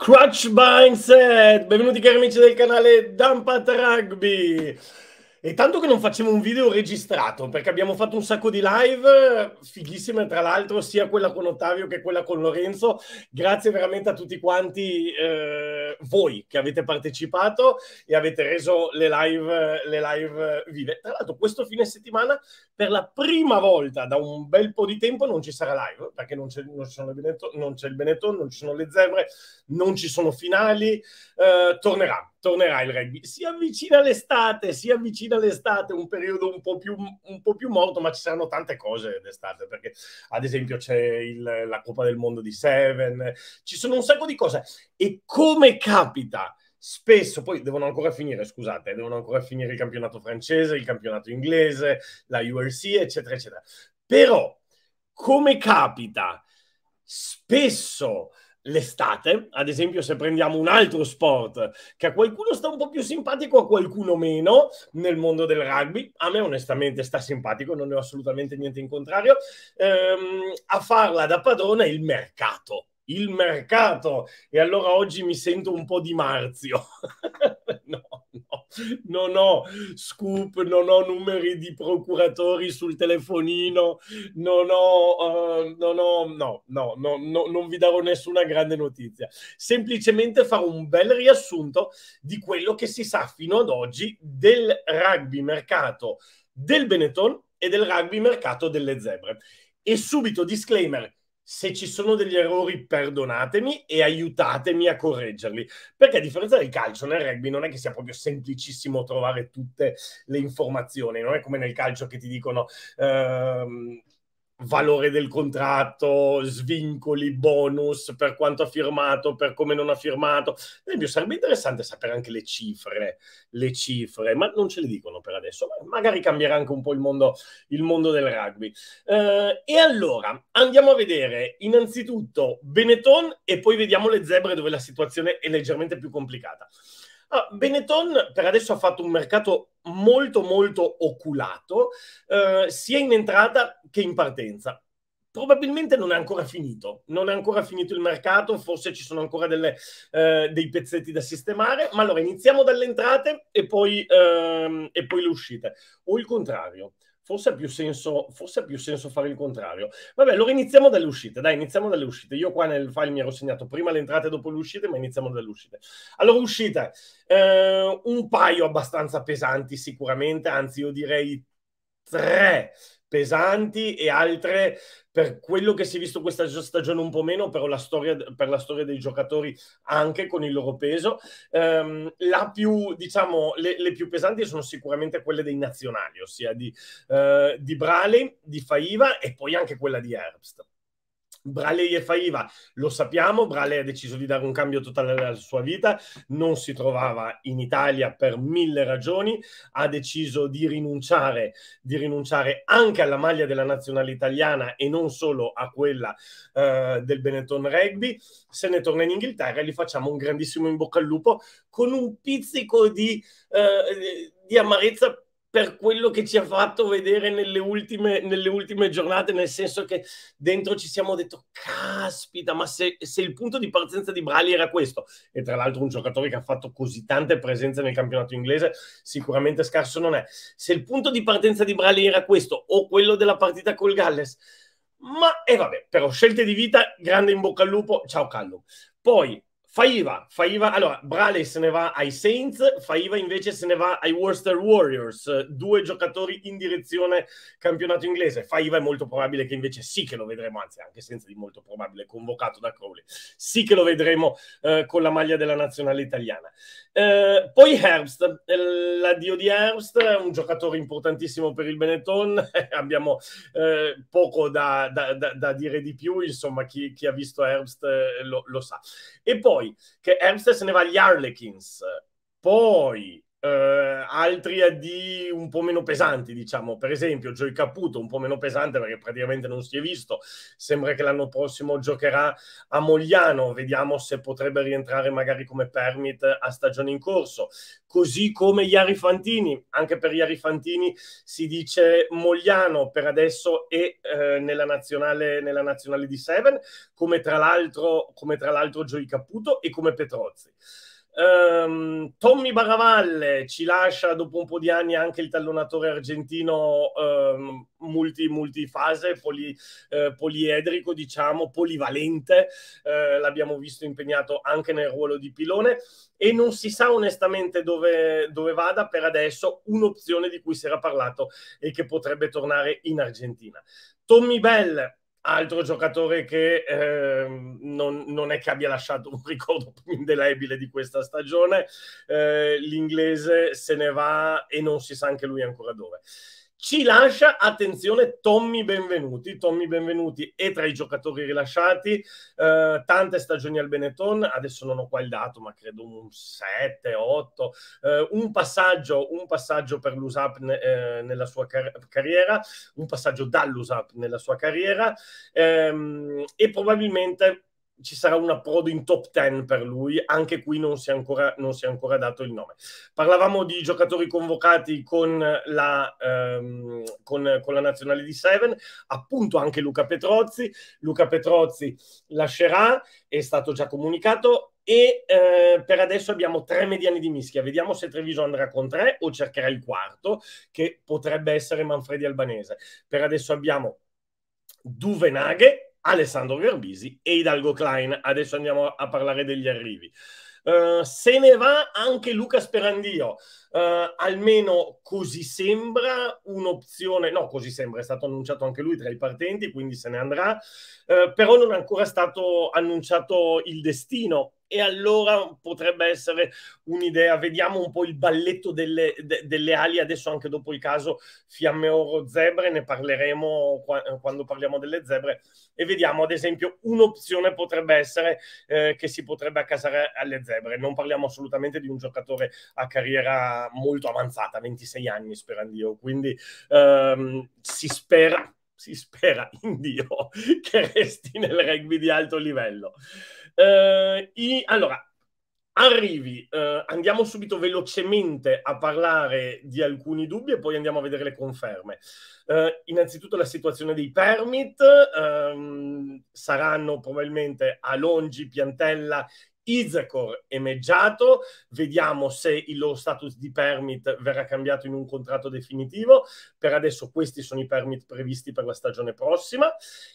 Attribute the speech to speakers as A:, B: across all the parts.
A: Crunch Mindset, Benvenuti cari amici del canale Dampat Rugby! E tanto che non facciamo un video registrato, perché abbiamo fatto un sacco di live fighissime, tra l'altro, sia quella con Ottavio che quella con Lorenzo. Grazie veramente a tutti quanti eh, voi che avete partecipato e avete reso le live, le live vive. Tra l'altro, questo fine settimana, per la prima volta da un bel po' di tempo, non ci sarà live, perché non c'è, non c'è, Benetton, non c'è il Benetton, non ci sono le zebre, non ci sono finali. Eh, tornerà tornerà il rugby. Si avvicina l'estate, si avvicina l'estate, un periodo un po' più, un po più morto, ma ci saranno tante cose d'estate, perché ad esempio c'è il, la Coppa del Mondo di Seven, ci sono un sacco di cose. E come capita? Spesso, poi devono ancora finire, scusate, devono ancora finire il campionato francese, il campionato inglese, la URC, eccetera, eccetera. Però, come capita? Spesso l'estate, ad esempio se prendiamo un altro sport che a qualcuno sta un po' più simpatico, a qualcuno meno nel mondo del rugby, a me onestamente sta simpatico, non ne ho assolutamente niente in contrario, ehm, a farla da padrona è il mercato. Il mercato. E allora oggi mi sento un po' di Marzio. no non ho scoop, non ho numeri di procuratori sul telefonino, non ho, uh, eh, non ho no, no, no, no, non vi darò nessuna grande notizia. Semplicemente farò un bel riassunto di quello che si sa fino ad oggi del rugby mercato del Benetton e del rugby mercato delle zebre. E subito disclaimer, se ci sono degli errori perdonatemi e aiutatemi a correggerli, perché a differenza del calcio nel rugby non è che sia proprio semplicissimo trovare tutte le informazioni, non è come nel calcio che ti dicono... Ehm, valore del contratto, svincoli, bonus, per quanto ha firmato, per come non ha firmato. Ad Esempio, sarebbe interessante sapere anche le cifre, le cifre, ma non ce le dicono per adesso. Magari cambierà anche un po' il mondo, il mondo del rugby. Eh, e allora, andiamo a vedere innanzitutto Benetton e poi vediamo le zebre dove la situazione è leggermente più complicata. Ah, Benetton per adesso ha fatto un mercato molto molto oculato, eh, sia in entrata che in partenza probabilmente non è ancora finito, non è ancora finito il mercato, forse ci sono ancora delle, eh, dei pezzetti da sistemare, ma allora iniziamo dalle entrate e poi, ehm, e poi le uscite, o il contrario. Forse ha, più senso, forse ha più senso fare il contrario. Vabbè, allora iniziamo dalle uscite. Dai, iniziamo dalle uscite. Io qua nel file mi ero segnato prima le entrate e dopo le uscite, ma iniziamo dalle uscite. Allora, uscite. Eh, un paio abbastanza pesanti sicuramente, anzi io direi tre pesanti e altre per quello che si è visto questa stagione un po' meno, però la storia, per la storia dei giocatori anche con il loro peso. Um, più, diciamo, le, le, più pesanti sono sicuramente quelle dei nazionali, ossia di, uh, di Brale, di Faiva e poi anche quella di Herbst. Braley e Faiva lo sappiamo, Braley ha deciso di dare un cambio totale alla sua vita, non si trovava in Italia per mille ragioni, ha deciso di rinunciare, di rinunciare anche alla maglia della nazionale italiana e non solo a quella eh, del Benetton Rugby, se ne torna in Inghilterra gli facciamo un grandissimo in bocca al lupo con un pizzico di, eh, di amarezza per quello che ci ha fatto vedere nelle ultime, nelle ultime, giornate, nel senso che dentro ci siamo detto, caspita, ma se, se il punto di partenza di Brali era questo, e tra l'altro un giocatore che ha fatto così tante presenze nel campionato inglese, sicuramente scarso non è, se il punto di partenza di Brali era questo, o quello della partita col Galles, ma e eh vabbè, però scelte di vita, grande in bocca al lupo, ciao Callum. Poi Faiva, Faiva, allora Braley se ne va ai Saints, Faiva invece se ne va ai Worcester Warriors, due giocatori in direzione campionato inglese. Faiva è molto probabile che invece sì che lo vedremo, anzi anche senza di molto probabile, convocato da Crowley, sì che lo vedremo eh, con la maglia della nazionale italiana. Eh, poi Herbst, eh, l'addio di Herbst, un giocatore importantissimo per il Benetton, abbiamo eh, poco da, da, da, da, dire di più, insomma chi, chi ha visto Herbst eh, lo, lo sa. E poi poi che Hempstead se ne va agli Harlequins, poi eh, altri AD un po' meno pesanti, diciamo. Per esempio, Joey Caputo, un po' meno pesante perché praticamente non si è visto. Sembra che l'anno prossimo giocherà a Mogliano. Vediamo se potrebbe rientrare magari come permit a stagione in corso. Così come Iari Fantini, anche per Iari Fantini si dice Mogliano per adesso e eh, nella, nazionale, nella nazionale di Seven, come tra l'altro, come tra l'altro Joey Caputo e come Petrozzi. Um, Tommy Baravalle ci lascia dopo un po' di anni anche il tallonatore argentino um, multi, multifase, poli, eh, poliedrico, diciamo, polivalente. Eh, l'abbiamo visto impegnato anche nel ruolo di pilone e non si sa onestamente dove, dove vada per adesso un'opzione di cui si era parlato e che potrebbe tornare in Argentina. Tommy Bell altro giocatore che eh, non, non, è che abbia lasciato un ricordo più indelebile di questa stagione, eh, l'inglese se ne va e non si sa anche lui ancora dove. Ci lascia, attenzione, Tommy Benvenuti. Tommy Benvenuti è tra i giocatori rilasciati, eh, tante stagioni al Benetton, adesso non ho qua il dato, ma credo un 7, 8, eh, un, passaggio, un passaggio per l'USAP ne, eh, nella sua car- carriera, un passaggio dall'USAP nella sua carriera ehm, e probabilmente ci sarà un approdo in top 10 per lui, anche qui non si, è ancora, ancora, dato il nome. Parlavamo di giocatori convocati con la, ehm, con, con la nazionale di Seven, appunto anche Luca Petrozzi. Luca Petrozzi lascerà, è stato già comunicato, e eh, per adesso abbiamo tre mediani di mischia. Vediamo se Treviso andrà con tre o cercherà il quarto, che potrebbe essere Manfredi Albanese. Per adesso abbiamo Duvenaghe, Alessandro Garbisi e Hidalgo Klein. Adesso andiamo a parlare degli arrivi. Uh, se ne va anche Luca Sperandio, uh, almeno così sembra un'opzione, no così sembra, è stato annunciato anche lui tra i partenti, quindi se ne andrà, uh, però non è ancora stato annunciato il destino, e allora potrebbe essere un'idea. Vediamo un po' il balletto delle, de, delle ali, adesso anche dopo il caso Fiamme Oro Zebre, ne parleremo qua, eh, quando parliamo delle zebre e vediamo ad esempio un'opzione potrebbe essere eh, che si potrebbe accasare alle zebre. Non parliamo assolutamente di un giocatore a carriera molto avanzata, 26 anni sperandio, quindi ehm, si spera si spera in Dio che resti nel rugby di alto livello. Eh, i, allora, arrivi, eh, andiamo subito velocemente a parlare di alcuni dubbi e poi andiamo a vedere le conferme. Eh, innanzitutto la situazione dei permit, ehm, saranno probabilmente a Longi, Piantella Izakor Meggiato. vediamo se il loro status di permit verrà cambiato in un contratto definitivo, per adesso questi sono i permit previsti per la stagione prossima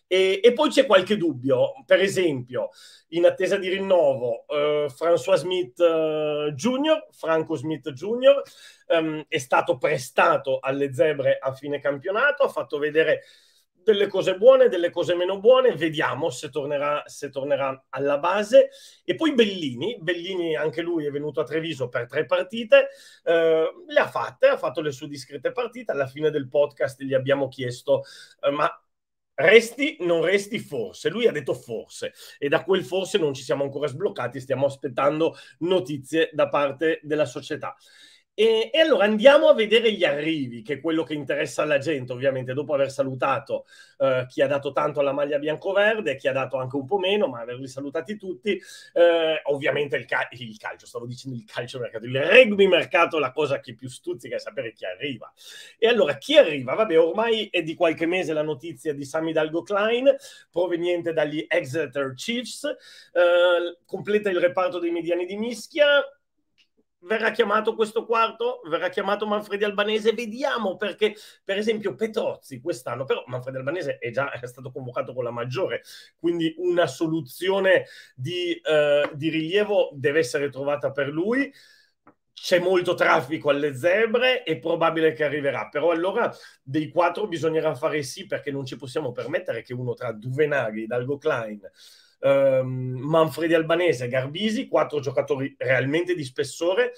A: e, e poi c'è qualche dubbio, per esempio in attesa di rinnovo eh, François Smith eh, Jr., Franco Smith Jr., ehm, è stato prestato alle zebre a fine campionato, ha fatto vedere delle cose buone, delle cose meno buone, vediamo se tornerà, se tornerà alla base. E poi Bellini, Bellini anche lui è venuto a Treviso per tre partite, eh, le ha fatte, ha fatto le sue discrete partite, alla fine del podcast gli abbiamo chiesto eh, ma resti, non resti forse, lui ha detto forse e da quel forse non ci siamo ancora sbloccati, stiamo aspettando notizie da parte della società. E, e, allora andiamo a vedere gli arrivi, che è quello che interessa alla gente, ovviamente, dopo aver salutato eh, chi ha dato tanto alla maglia bianco biancoverde, chi ha dato anche un po' meno, ma averli salutati tutti. Eh, ovviamente il, cal- il, calcio, stavo dicendo il calcio mercato, il rugby mercato, la cosa che più stuzzica è sapere chi arriva. E allora chi arriva? Vabbè, ormai è di qualche mese la notizia di Sam Hidalgo Klein, proveniente dagli Exeter Chiefs, eh, completa il reparto dei mediani di mischia verrà chiamato questo quarto, verrà chiamato Manfredi Albanese, vediamo perché per esempio Petrozzi quest'anno, però Manfredi Albanese è già è stato convocato con la maggiore, quindi una soluzione di, eh, di rilievo deve essere trovata per lui c'è molto traffico alle zebre, è probabile che arriverà, però allora dei quattro bisognerà fare sì perché non ci possiamo permettere che uno tra Duvenaghi, Dalgo Klein, ehm, Manfredi Albanese, Garbisi, quattro giocatori realmente di spessore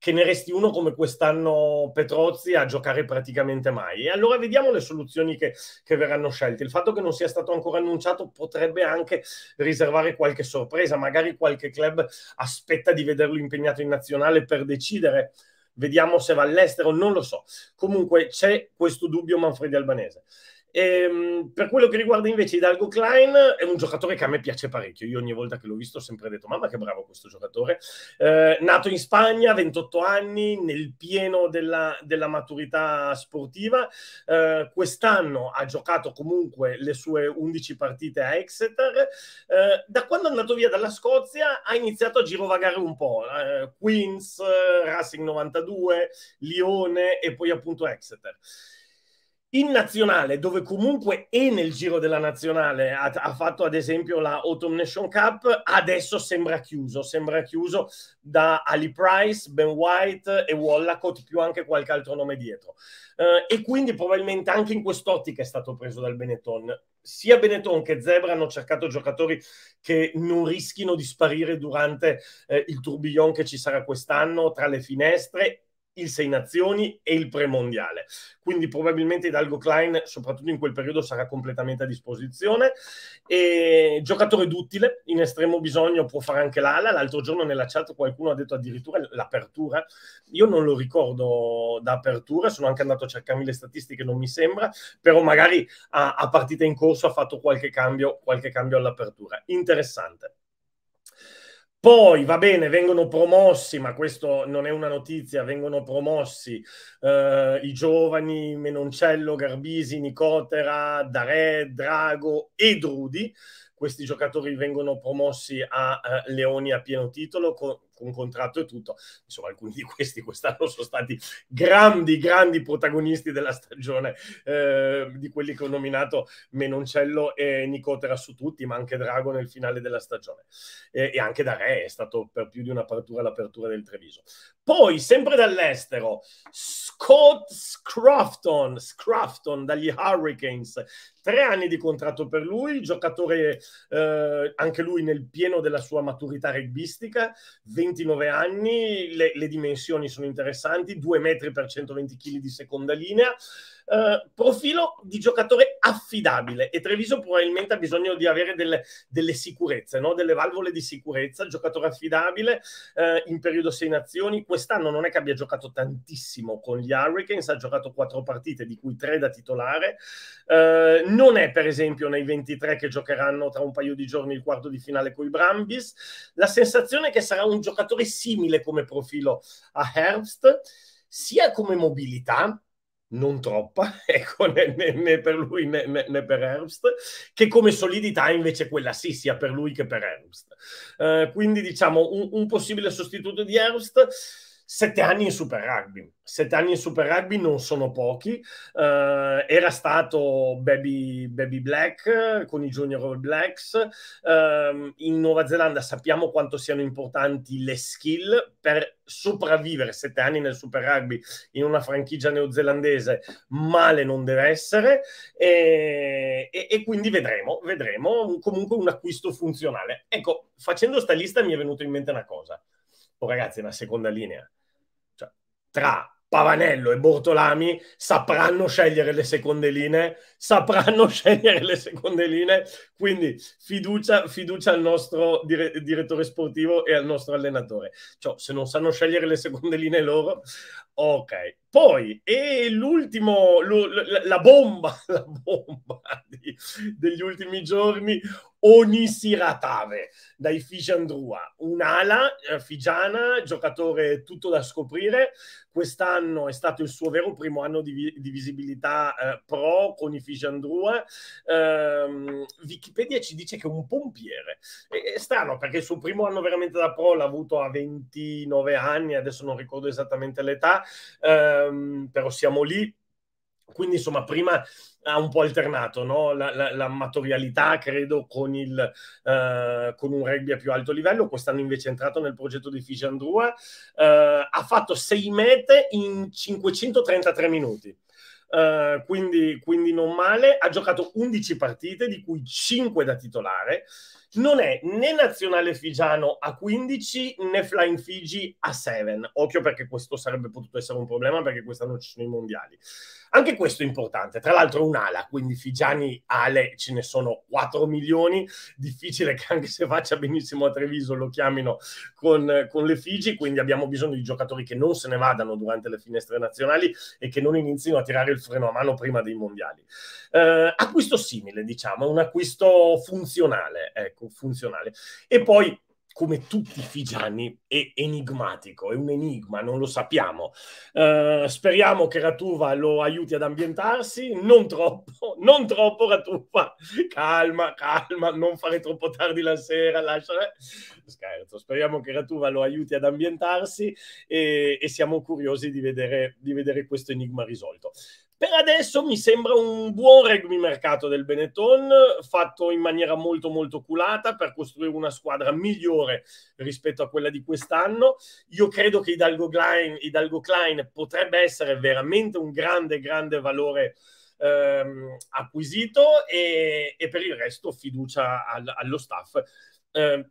A: che ne resti uno come quest'anno Petrozzi a giocare praticamente mai. E allora vediamo le soluzioni che, che, verranno scelte. Il fatto che non sia stato ancora annunciato potrebbe anche riservare qualche sorpresa, magari qualche club aspetta di vederlo impegnato in nazionale per decidere. Vediamo se va all'estero, non lo so. Comunque c'è questo dubbio Manfredi Albanese. Ehm, per quello che riguarda invece Hidalgo Klein, è un giocatore che a me piace parecchio. Io ogni volta che l'ho visto ho sempre detto: Mamma, che bravo questo giocatore! Eh, nato in Spagna, 28 anni, nel pieno della, della maturità sportiva. Eh, quest'anno ha giocato comunque le sue 11 partite a Exeter. Eh, da quando è andato via dalla Scozia ha iniziato a girovagare un po'. Eh, Queens, eh, Racing 92, Lione e poi appunto Exeter in nazionale, dove comunque è nel giro della nazionale, ha, ha, fatto ad esempio la Autumn Nation Cup, adesso sembra chiuso, sembra chiuso da Ali Price, Ben White e Wallacott, più anche qualche altro nome dietro. Eh, e quindi probabilmente anche in quest'ottica è stato preso dal Benetton. Sia Benetton che Zebra hanno cercato giocatori che non rischino di sparire durante eh, il tourbillon che ci sarà quest'anno tra le finestre il Sei Nazioni e il premondiale. Quindi probabilmente Hidalgo Klein, soprattutto in quel periodo, sarà completamente a disposizione. E, giocatore duttile, in estremo bisogno può fare anche l'ala. L'altro giorno nella chat qualcuno ha detto addirittura l'apertura. Io non lo ricordo da apertura, sono anche andato a cercarmi le statistiche, non mi sembra, però magari a, a partita in corso ha fatto qualche cambio, qualche cambio all'apertura. Interessante. Poi va bene, vengono promossi, ma questo non è una notizia, vengono promossi eh, i giovani Menoncello, Garbisi, Nicotera, Dare, Drago e Drudi. Questi giocatori vengono promossi a, a eh, Leoni a pieno titolo, con, un contratto e tutto. Insomma, alcuni di questi quest'anno sono stati grandi, grandi protagonisti della stagione, eh, di quelli che ho nominato Menoncello e Nicotera su tutti, ma anche Drago nel finale della stagione. Eh, e anche da Re è stato per più di un'apertura l'apertura del Treviso. Poi, sempre dall'estero, Scott Scrafton, Scrafton dagli Hurricanes, tre anni di contratto per lui, giocatore eh, anche lui nel pieno della sua maturità rugbistica, 29 anni, le, le dimensioni sono interessanti, 2 metri per 120 kg di seconda linea, eh, profilo di giocatore affidabile e Treviso probabilmente ha bisogno di avere delle, delle sicurezze, no? delle valvole di sicurezza, giocatore affidabile eh, in periodo 6 nazioni, quest'anno non è che abbia giocato tantissimo con gli Hurricanes, ha giocato 4 partite di cui 3 da titolare, eh, non è per esempio nei 23 che giocheranno tra un paio di giorni il quarto di finale con i Brambis, la sensazione è che sarà un giocatore simile come profilo a Herbst, sia come mobilità, non troppa, ecco, né, né per lui né, né, per Herbst, che come solidità invece quella sì, sia per lui che per Herbst. Eh, quindi diciamo un, un possibile sostituto di Herbst sette anni in Super Rugby. Sette anni in Super Rugby non sono pochi. Uh, era stato Baby, Baby, Black con i Junior All Blacks. Uh, in Nuova Zelanda sappiamo quanto siano importanti le skill per sopravvivere sette anni nel Super Rugby in una franchigia neozelandese. Male non deve essere. E, e, e quindi vedremo, vedremo. Comunque un acquisto funzionale. Ecco, facendo sta lista mi è venuto in mente una cosa. Oh, ragazzi, una seconda linea tra Pavanello e Bortolami sapranno scegliere le seconde linee sapranno scegliere le seconde linee. Quindi fiducia, fiducia al nostro dire- direttore sportivo e al nostro allenatore. Cioè, se non sanno scegliere le seconde linee loro, ok. Poi, e l'ultimo, l- la bomba, la bomba di, degli ultimi giorni, Onisiratave dai Figiandrua, un'ala eh, figiana, giocatore tutto da scoprire. Quest'anno è stato il suo vero primo anno di, vi- di visibilità eh, pro con i Fijandrua, ehm, Wikipedia ci dice che è un pompiere. È, è strano perché il suo primo anno veramente da pro l'ha avuto a 29 anni, adesso non ricordo esattamente l'età, ehm, però siamo lì. Quindi, insomma, prima ha un po' alternato no? la, la, l'amatorialità, credo, con, il, eh, con un rugby a più alto livello. Quest'anno invece è entrato nel progetto di Fijandrua. Eh, ha fatto 6 mete in 533 minuti. Eh, quindi, quindi non male. Ha giocato 11 partite, di cui 5 da titolare non è né nazionale figiano a 15 né Flying Fiji a 7. Occhio perché questo sarebbe potuto essere un problema perché quest'anno ci sono i mondiali. Anche questo è importante. Tra l'altro un'ala, quindi figiani ale ce ne sono 4 milioni. Difficile che anche se faccia benissimo a Treviso lo chiamino con, con le Figi, quindi abbiamo bisogno di giocatori che non se ne vadano durante le finestre nazionali e che non inizino a tirare il freno a mano prima dei mondiali. Eh, acquisto simile, diciamo, è un acquisto funzionale. Ecco ecco, funzionale. E poi, come tutti i Figiani, è enigmatico, è un enigma, non lo sappiamo. Uh, speriamo che Ratuva lo aiuti ad ambientarsi, non troppo, non troppo Ratuva, calma, calma, non fare troppo tardi la sera, lasciare... Eh. Scherzo, speriamo che Ratuva lo aiuti ad ambientarsi e, e siamo curiosi di vedere, di vedere questo enigma risolto. Per adesso mi sembra un buon rugby mercato del Benetton, fatto in maniera molto molto culata per costruire una squadra migliore rispetto a quella di quest'anno. Io credo che Hidalgo Klein, Hidalgo Klein potrebbe essere veramente un grande grande valore ehm, acquisito e, e, per il resto fiducia al, allo staff. Eh,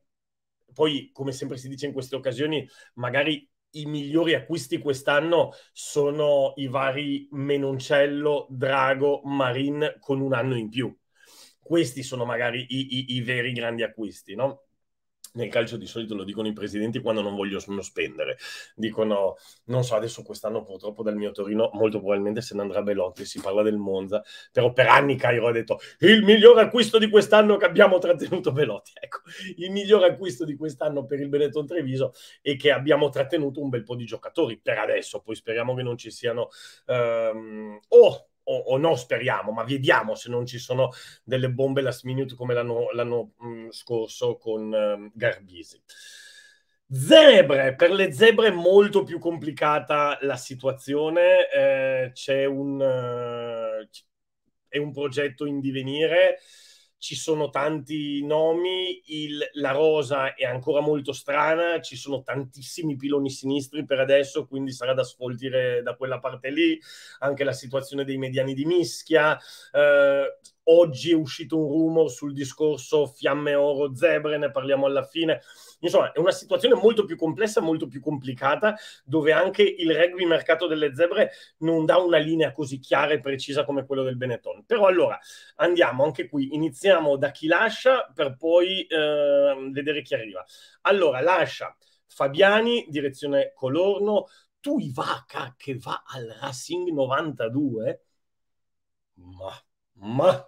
A: poi, come sempre si dice in queste occasioni, magari i migliori acquisti quest'anno sono i vari Menoncello, Drago, Marin con un anno in più. Questi sono magari i, i, i veri grandi acquisti, no? nel calcio di solito lo dicono i presidenti quando non vogliono spendere. Dicono, non so, adesso quest'anno purtroppo dal mio Torino molto probabilmente se ne andrà Belotti, si parla del Monza, però per anni Cairo ha detto il miglior acquisto di quest'anno che abbiamo trattenuto Belotti. Ecco, il miglior acquisto di quest'anno per il Benetton Treviso è che abbiamo trattenuto un bel po' di giocatori per adesso, poi speriamo che non ci siano... Um, oh, o, o, no speriamo, ma vediamo se non ci sono delle bombe last minute come l'anno, l'anno mm, scorso con mh, ehm, Garbisi. Zebre, per le zebre è molto più complicata la situazione, eh, c'è un, eh, è un progetto in divenire, ci sono tanti nomi, il, la rosa è ancora molto strana, ci sono tantissimi piloni sinistri per adesso, quindi sarà da sfoltire da quella parte lì, anche la situazione dei mediani di mischia. Eh, oggi è uscito un rumor sul discorso fiamme oro zebre, ne parliamo alla fine. Insomma, è una situazione molto più complessa, molto più complicata, dove anche il rugby mercato delle zebre non dà una linea così chiara e precisa come quello del Benetton. Però allora andiamo anche qui, iniziamo da chi lascia per poi eh, vedere chi arriva. Allora, lascia Fabiani, direzione Colorno, Tuivaka che va al Racing 92. Ma ma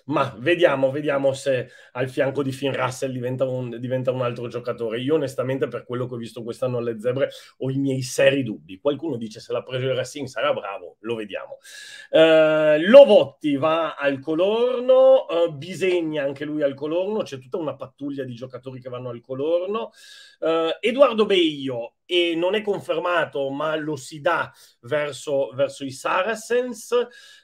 A: ma vediamo, vediamo se al fianco di Finn Russell diventa un, diventa un, altro giocatore. Io onestamente per quello che ho visto quest'anno alle zebre ho i miei seri dubbi. Qualcuno dice se l'ha preso il Racing sarà bravo, lo vediamo. Eh, Lovotti va al Colorno, eh, Bisegna anche lui al Colorno, c'è tutta una pattuglia di giocatori che vanno al Colorno. Eh, Edoardo Beio e non è confermato, ma lo si dà verso, verso i Saracens,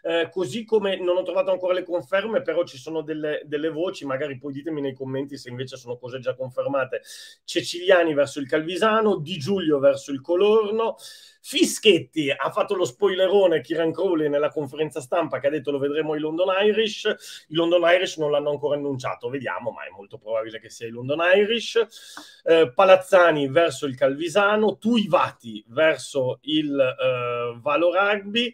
A: eh, così come non ho trovato ancora le conferme per vero ci sono delle, delle, voci, magari poi ditemi nei commenti se invece sono cose già confermate, Ceciliani verso il Calvisano, Di Giulio verso il Colorno, Fischetti ha fatto lo spoilerone Kiran Crowley nella conferenza stampa che ha detto lo vedremo ai London Irish, i London Irish non l'hanno ancora annunciato, vediamo, ma è molto probabile che sia i London Irish, eh, Palazzani verso il Calvisano, Tuivati verso il eh, Valo Rugby,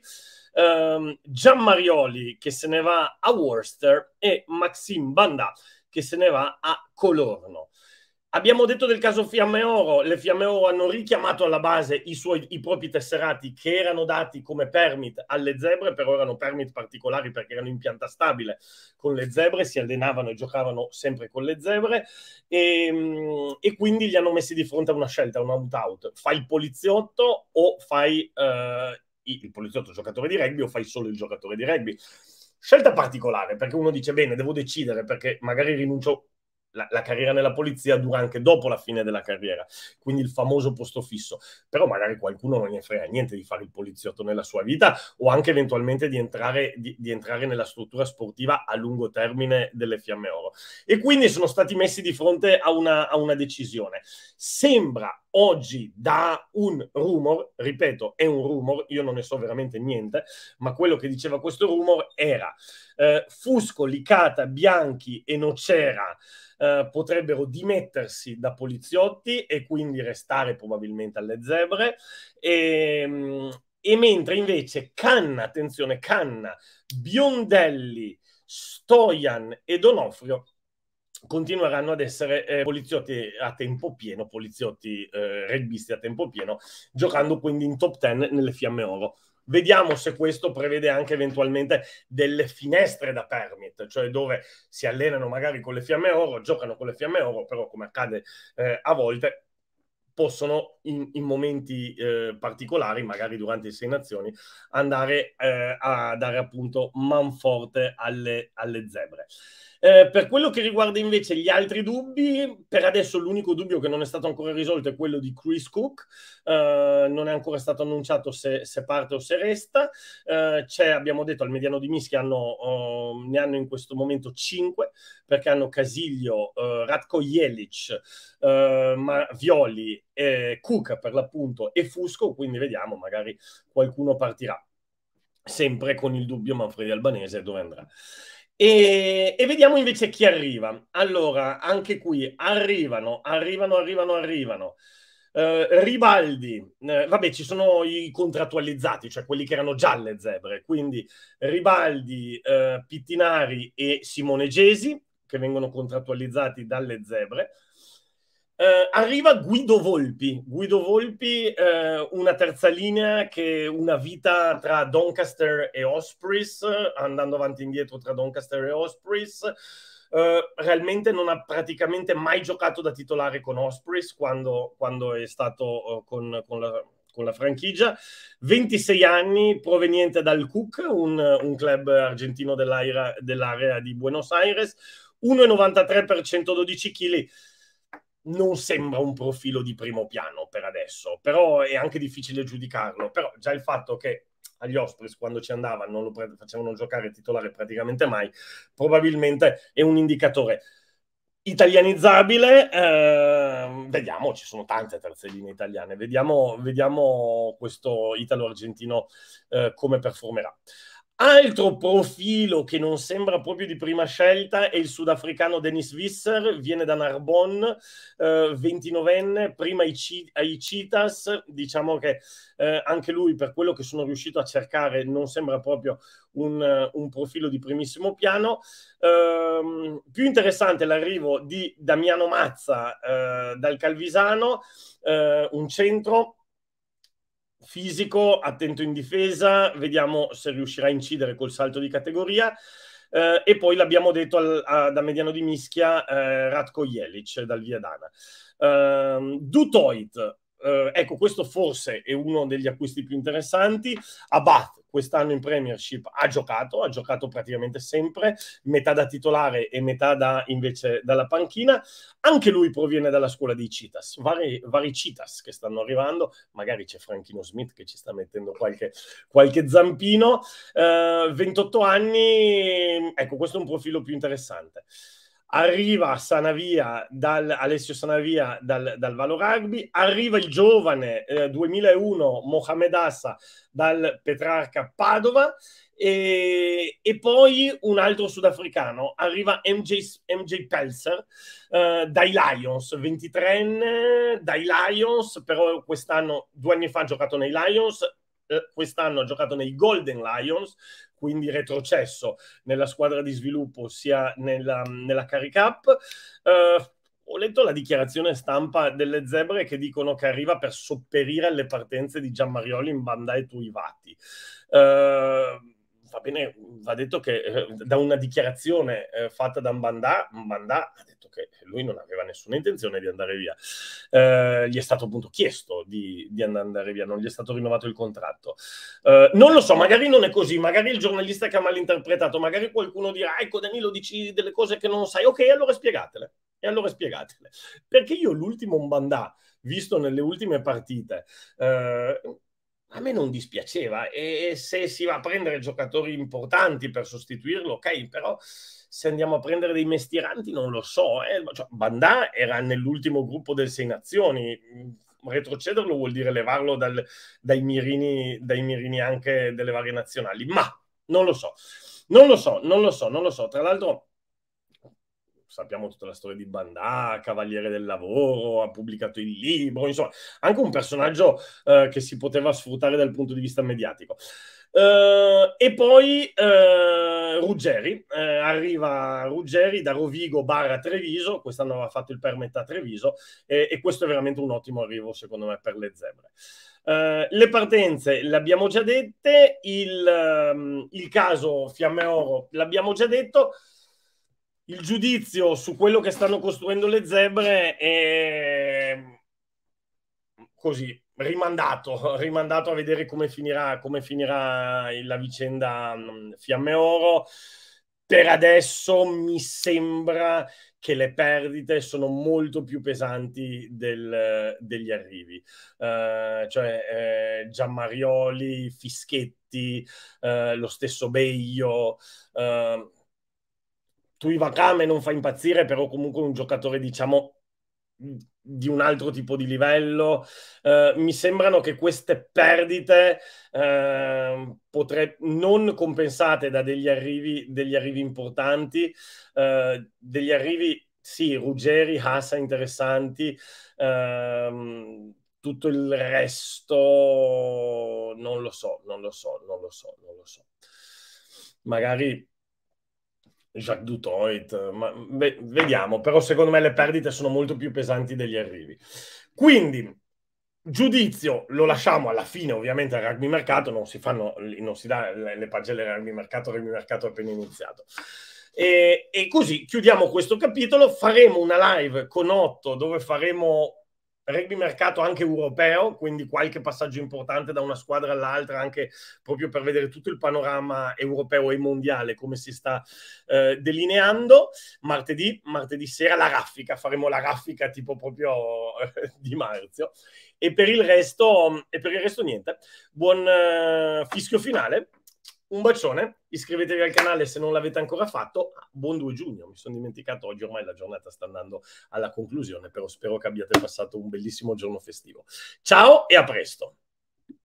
A: ehm, Gian Marioli che se ne va a Worcester e Maxim Bandà che se ne va a Colorno. Abbiamo detto del caso Fiamme Oro, le Fiamme Oro hanno richiamato alla base i, suoi, i propri tesserati che erano dati come permit alle zebre, però erano permit particolari perché erano in pianta stabile con le zebre, si allenavano e giocavano sempre con le zebre e, ehm, e quindi li hanno messi di fronte a una scelta, un out-out. Fai il poliziotto o fai eh, il poliziotto giocatore di rugby o fai solo il giocatore di rugby. Scelta particolare, perché uno dice, bene, devo decidere, perché magari rinuncio la, la, carriera nella polizia dura anche dopo la fine della carriera, quindi il famoso posto fisso. Però magari qualcuno non ne frega niente di fare il poliziotto nella sua vita o anche eventualmente di entrare, di, di entrare nella struttura sportiva a lungo termine delle Fiamme Oro. E quindi sono stati messi di fronte a una, a una decisione. Sembra oggi da un rumor, ripeto, è un rumor, io non ne so veramente niente, ma quello che diceva questo rumor era eh, Fusco, Licata, Bianchi e Nocera eh, potrebbero dimettersi da poliziotti e quindi restare probabilmente alle zebre e, ehm, e mentre invece Canna, attenzione, Canna, Biondelli, Stojan e Donofrio continueranno ad essere eh, poliziotti a tempo pieno, poliziotti eh, rugbisti a tempo pieno, giocando quindi in top 10 nelle Fiamme Oro. Vediamo se questo prevede anche eventualmente delle finestre da permit, cioè dove si allenano magari con le fiamme oro, giocano con le fiamme oro, però come accade eh, a volte possono in, in momenti eh, particolari, magari durante le sei nazioni, andare eh, a dare appunto manforte alle, alle zebre. Eh, per quello che riguarda invece gli altri dubbi, per adesso l'unico dubbio che non è stato ancora risolto è quello di Chris Cook, eh, non è ancora stato annunciato se, se parte o se resta, eh, c'è, abbiamo detto, al mediano di Mischia hanno, oh, ne hanno in questo momento 5, perché hanno Casiglio, eh, Ratko Jelic, eh, Violi, Cook per l'appunto e Fusco, quindi vediamo, magari qualcuno partirà sempre con il dubbio Manfredi Albanese dove andrà. E, e, vediamo invece chi arriva. Allora, anche qui arrivano, arrivano, arrivano, arrivano. Uh, Ribaldi, uh, vabbè, ci sono i contrattualizzati, cioè quelli che erano già le zebre, quindi Ribaldi, uh, Pittinari e Simone Gesi, che vengono contrattualizzati dalle zebre. Eh, arriva Guido Volpi, Guido Volpi, eh, una terza linea che una vita tra Doncaster e Ospreys, andando avanti e indietro tra Doncaster e Ospreys. Eh, realmente non ha praticamente mai giocato da titolare con Ospreys quando, quando è stato eh, con, con la, con la franchigia. 26 anni, proveniente dal Cook, un, un club argentino dell'area di Buenos Aires. 1,93 per 112 kg non sembra un profilo di primo piano per adesso, però è anche difficile giudicarlo. Però già il fatto che agli Ospreys quando ci andava non lo pre- facevano giocare titolare praticamente mai, probabilmente è un indicatore italianizzabile. Eh, vediamo, ci sono tante terze linee italiane, vediamo, vediamo questo italo-argentino eh, come performerà. Altro profilo che non sembra proprio di prima scelta è il sudafricano Dennis Visser, viene da Narbonne, eh, 29enne, prima ai, Citas, diciamo che eh, anche lui per quello che sono riuscito a cercare non sembra proprio un, eh, un profilo di primissimo piano. Eh, più interessante l'arrivo di Damiano Mazza eh, dal Calvisano, eh, un centro fisico, attento in difesa, vediamo se riuscirà a incidere col salto di categoria. Eh, e poi l'abbiamo detto al, a, da mediano di mischia eh, Ratko Jelic dal Viadana. Eh, Dutoit, eh, ecco, questo forse è uno degli acquisti più interessanti. Abbat quest'anno in Premiership ha giocato, ha giocato praticamente sempre, metà da titolare e metà da, invece dalla panchina. Anche lui proviene dalla scuola di Citas, vari, vari Citas che stanno arrivando, magari c'è Franchino Smith che ci sta mettendo qualche, qualche zampino. Eh, 28 anni, ecco, questo è un profilo più interessante arriva Sanavia dal, Alessio Sanavia dal, dal Valo Rugby, arriva il giovane eh, 2001 Mohamed Assa dal Petrarca Padova e, e, poi un altro sudafricano, arriva MJ, MJ Pelser eh, dai Lions, 23enne dai Lions, però quest'anno, due anni fa ha giocato nei Lions, eh, quest'anno ha giocato nei Golden Lions, quindi retrocesso nella squadra di sviluppo sia nella, nella Caricap. Uh, eh, ho letto la dichiarazione stampa delle zebre che dicono che arriva per sopperire alle partenze di Gianmarioli in Bandai Tuivati. Uh, va bene, va detto che eh, da una dichiarazione eh, fatta da Mbandà, Mbandà ha detto che lui non aveva nessuna intenzione di andare via. Eh, gli è stato appunto chiesto di, di, andare via, non gli è stato rinnovato il contratto. Eh, non lo so, magari non è così, magari il giornalista che ha malinterpretato, magari qualcuno dirà, ah, ecco Danilo, dici delle cose che non sai, ok, allora spiegatele. E allora spiegatele. Perché io l'ultimo Mbandà visto nelle ultime partite. Eh, a me non dispiaceva e se si va a prendere giocatori importanti per sostituirlo, ok, però se andiamo a prendere dei mestieranti non lo so. Eh. Cioè, Bandà era nell'ultimo gruppo del Sei Nazioni, mm, retrocederlo vuol dire levarlo dal, dai, mirini, dai mirini anche delle varie nazionali, ma non lo so, non lo so, non lo so, non lo so. Tra l'altro sappiamo tutta la storia di Bandà, Cavaliere del Lavoro, ha pubblicato il libro, insomma, anche un personaggio eh, che si poteva sfruttare dal punto di vista mediatico. Uh, e poi uh, Ruggeri, uh, arriva Ruggeri da Rovigo barra Treviso, quest'anno aveva fatto il permetta a Treviso e, e, questo è veramente un ottimo arrivo secondo me per le zebre. le partenze le abbiamo già dette, il, um, il caso Fiamme Oro l'abbiamo già detto, il giudizio su quello che stanno costruendo le zebre è così rimandato, rimandato a vedere come finirà, come finirà la vicenda mm, Fiamme Oro. Per adesso mi sembra che le perdite sono molto più pesanti del, degli arrivi. Uh, cioè eh, Giammarioli, Fischetti, uh, lo stesso Beglio. Uh, Tuivaka me non fa impazzire, però comunque un giocatore, diciamo, di un altro tipo di livello. Eh, mi sembrano che queste perdite eh, potre- non compensate da degli arrivi, degli arrivi importanti, eh, degli arrivi, sì, Ruggeri, Hassa interessanti, ehm, tutto il resto non lo so, non lo so, non lo so, non lo so. Magari Jacques Dutoit, ma beh, vediamo, però secondo me le perdite sono molto più pesanti degli arrivi. Quindi, giudizio lo lasciamo alla fine ovviamente al rugby mercato, non si fanno, non si dà le pagelle del rugby mercato, il rugby mercato è appena iniziato. E, e, così chiudiamo questo capitolo, faremo una live con Otto dove faremo rugby mercato anche europeo, quindi qualche passaggio importante da una squadra all'altra, anche proprio per vedere tutto il panorama europeo e mondiale come si sta eh, delineando. Martedì, martedì sera la raffica, faremo la raffica tipo proprio eh, di marzo. E per il resto, e per il resto niente. Buon eh, fischio finale un bacione, iscrivetevi al canale se non l'avete ancora fatto. Ah, buon 2 giugno, mi sono dimenticato oggi, ormai la giornata sta andando alla conclusione, però spero che abbiate passato un bellissimo giorno festivo. Ciao e a presto!